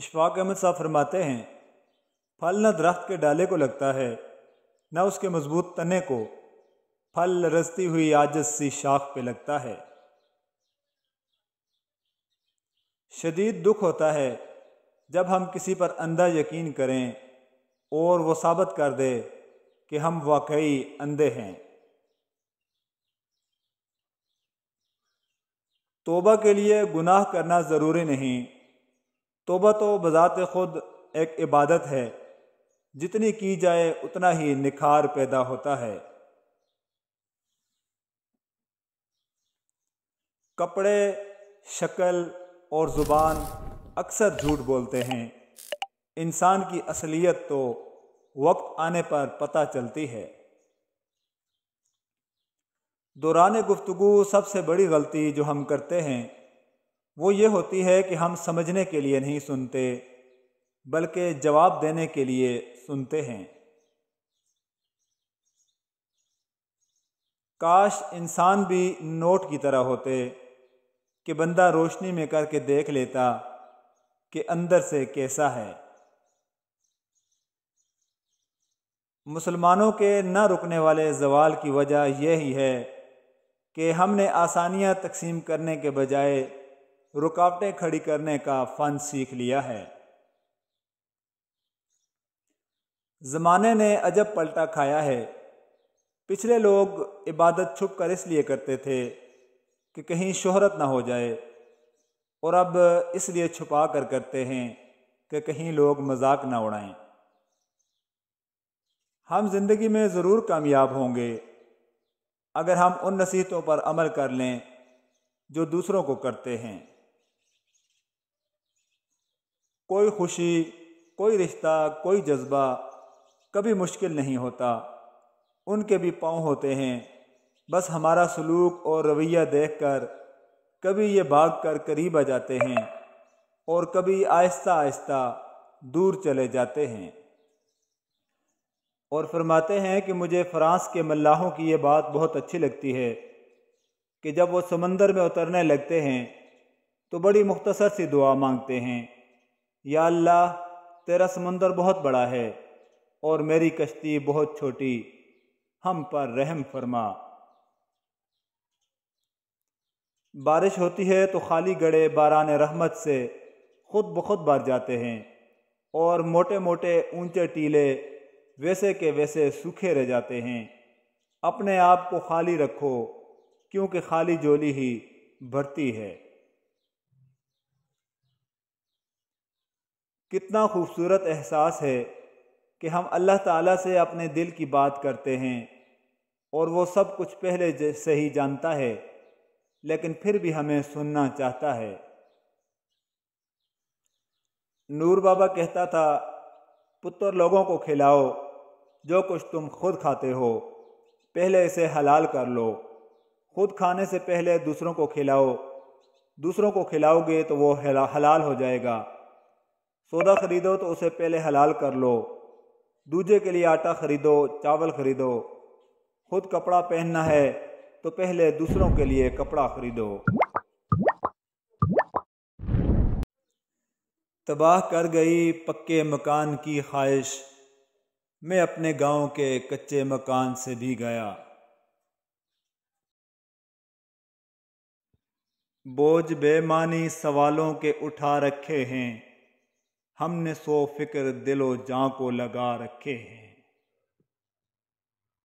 इशफाक अहमद साहब फरमाते हैं फल न दरख्त के डाले को लगता है न उसके मजबूत तने को फल रसती हुई आजस सी शाख पे लगता है शदीद दुख होता है जब हम किसी पर अंधा यकीन करें और वो साबित कर दे कि हम वाकई अंधे हैं तोबा के लिए गुनाह करना ज़रूरी नहीं तोबा तो बज़ात ख़ुद एक इबादत है जितनी की जाए उतना ही निखार पैदा होता है कपड़े शक्ल और ज़ुबान अक्सर झूठ बोलते हैं इंसान की असलियत तो वक्त आने पर पता चलती है दौरान गुफ्तु सबसे बड़ी गलती जो हम करते हैं वो ये होती है कि हम समझने के लिए नहीं सुनते बल्कि जवाब देने के लिए सुनते हैं काश इंसान भी नोट की तरह होते कि बंदा रोशनी में करके देख लेता कि अंदर से कैसा है मुसलमानों के न रुकने वाले जवाल की वजह यही है कि हमने आसानियां तकसीम करने के बजाय रुकावटें खड़ी करने का फन सीख लिया है ज़माने ने अजब पलटा खाया है पिछले लोग इबादत छुप कर इसलिए करते थे कि कहीं शोहरत ना हो जाए और अब इसलिए छुपा कर करते हैं कि कहीं लोग मजाक ना उड़ाएं हम ज़िंदगी में ज़रूर कामयाब होंगे अगर हम उन नसीहतों पर अमल कर लें जो दूसरों को करते हैं कोई खुशी कोई रिश्ता कोई जज्बा कभी मुश्किल नहीं होता उनके भी पाँव होते हैं बस हमारा सलूक और रवैया देखकर कभी ये भाग कर करीब आ जाते हैं और कभी आहिस्ता आहिस्ता दूर चले जाते हैं और फरमाते हैं कि मुझे फ्रांस के मल्लाहों की ये बात बहुत अच्छी लगती है कि जब वो समंदर में उतरने लगते हैं तो बड़ी मुख्तसर सी दुआ मांगते हैं या अल्लाह तेरा समंदर बहुत बड़ा है और मेरी कश्ती बहुत छोटी हम पर रहम फरमा बारिश होती है तो खाली गड़े बारान रहमत से खुद ब खुद भर जाते हैं और मोटे मोटे ऊंचे टीले वैसे के वैसे सूखे रह जाते हैं अपने आप को खाली रखो क्योंकि खाली जोली ही भरती है कितना खूबसूरत एहसास है कि हम अल्लाह ताला से अपने दिल की बात करते हैं और वो सब कुछ पहले से ही जानता है लेकिन फिर भी हमें सुनना चाहता है नूर बाबा कहता था पुत्र लोगों को खिलाओ जो कुछ तुम खुद खाते हो पहले इसे हलाल कर लो खुद खाने से पहले दूसरों को खिलाओ दूसरों को खिलाओगे तो वो हलाल हो जाएगा सौदा ख़रीदो तो उसे पहले हलाल कर लो दूजे के लिए आटा ख़रीदो चावल ख़रीदो खुद कपड़ा पहनना है तो पहले दूसरों के लिए कपड़ा ख़रीदो तबाह कर गई पक्के मकान की ख्वाहिश मैं अपने गांव के कच्चे मकान से भी गया बोझ बेमानी सवालों के उठा रखे हैं हमने सो फिक्र दिलो जाँ को लगा रखे हैं